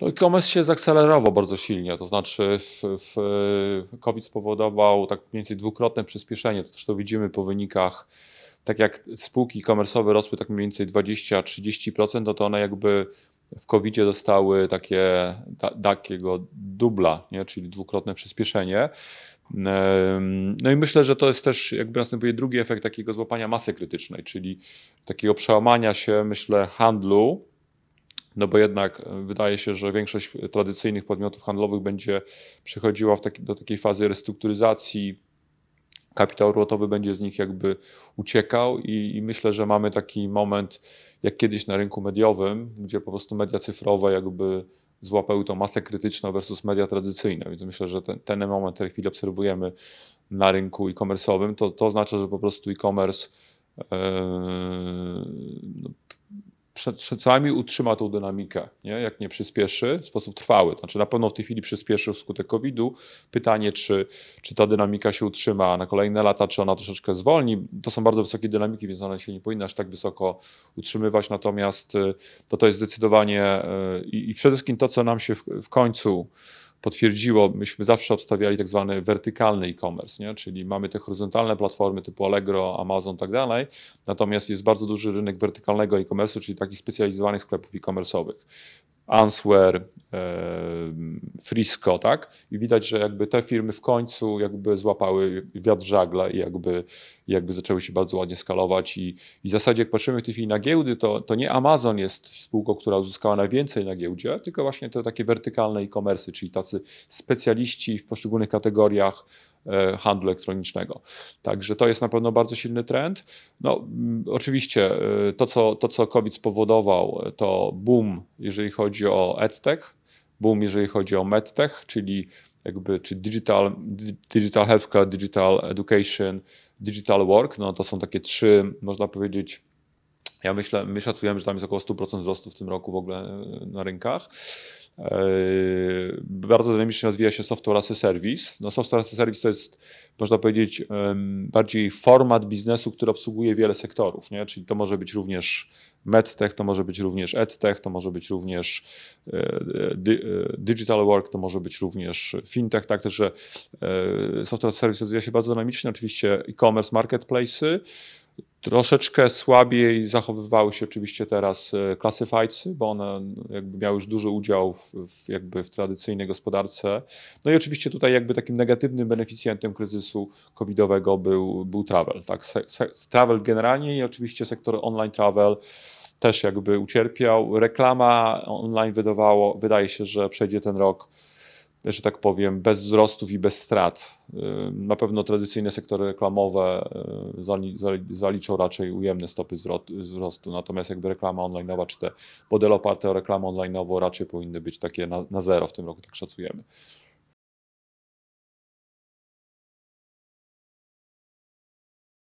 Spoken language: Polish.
No e-commerce się zakcelerował bardzo silnie, to znaczy w, w COVID spowodował tak mniej więcej dwukrotne przyspieszenie, to też to widzimy po wynikach, tak jak spółki e-commerce'owe rosły tak mniej więcej 20-30%, no to one jakby w covid dostały takie, ta, takiego dubla, nie? czyli dwukrotne przyspieszenie. No i myślę, że to jest też jakby następuje drugi efekt takiego złapania masy krytycznej, czyli takiego przełamania się, myślę, handlu no bo jednak e, wydaje się, że większość tradycyjnych podmiotów handlowych będzie przechodziła taki, do takiej fazy restrukturyzacji, kapitał rotowy będzie z nich jakby uciekał i, i, myślę, że mamy taki moment jak kiedyś na rynku mediowym, gdzie po prostu media cyfrowe jakby złapały tą masę krytyczną versus media tradycyjne, więc myślę, że ten, ten moment, w tej chwili obserwujemy na rynku e-commerce'owym, to, to oznacza, że po prostu e-commerce yy, co najmniej utrzyma tą dynamikę, nie? jak nie przyspieszy w sposób trwały. Znaczy na pewno w tej chwili przyspieszy wskutek COVID-u. Pytanie, czy, czy ta dynamika się utrzyma na kolejne lata, czy ona troszeczkę zwolni. To są bardzo wysokie dynamiki, więc ona się nie powinna aż tak wysoko utrzymywać. Natomiast to, y, no to jest zdecydowanie y, i, i przede wszystkim to, co nam się w, w końcu potwierdziło, myśmy zawsze obstawiali tak zwany wertykalny e-commerce, nie? czyli mamy te horyzontalne platformy typu Allegro, Amazon i tak dalej, natomiast jest bardzo duży rynek wertykalnego e-commerce, czyli takich specjalizowanych sklepów e-commerce'owych. Answer, e, Frisco, tak? I widać, że jakby te firmy w końcu jakby złapały wiatr żagla i jakby, jakby zaczęły się bardzo ładnie skalować i, i w zasadzie jak patrzymy w tej chwili na giełdy, to, to nie Amazon jest spółką, która uzyskała najwięcej na giełdzie, tylko właśnie te takie wertykalne e-commerce, czyli tacy specjaliści w poszczególnych kategoriach E, handlu elektronicznego. Także to jest na pewno bardzo silny trend. No, mm, oczywiście e, to co, to, co COVID spowodował, to boom, jeżeli chodzi o edtech, boom, jeżeli chodzi o medtech, czyli jakby czy digital, digital healthcare, digital education, digital work, no to są takie trzy, można powiedzieć, ja myślę, my szacujemy, że tam jest około 100% wzrostu w tym roku w ogóle e, na rynkach. Yy, bardzo dynamicznie rozwija się software as a service. No, software as a service to jest, można powiedzieć, bardziej format biznesu, który obsługuje wiele sektorów. Nie? Czyli to może być również medtech, to może być również edtech, to może być również e, e, e, digital work, to może być również fintech. Tak software as a service rozwija się bardzo dynamicznie. Oczywiście e-commerce, marketplacy. Troszeczkę słabiej zachowywały się oczywiście teraz classifiedesy, e, bo one e, jakby miały już duży udział w, w, jakby w tradycyjnej gospodarce. No i oczywiście tutaj jakby takim negatywnym beneficjentem kryzysu covidowego był, był travel. Tak? travel generalnie i oczywiście sektor online travel też jakby ucierpiał. Reklama online wydawało, wydaje się, że przejdzie ten rok że tak powiem, bez wzrostów i bez strat. Y, na pewno tradycyjne sektory reklamowe y, zaliczą raczej ujemne stopy wzrostu, natomiast jakby reklama onlineowa, czy te modele oparte o reklamę onlineową raczej powinny być takie na, na zero w tym roku, tak szacujemy.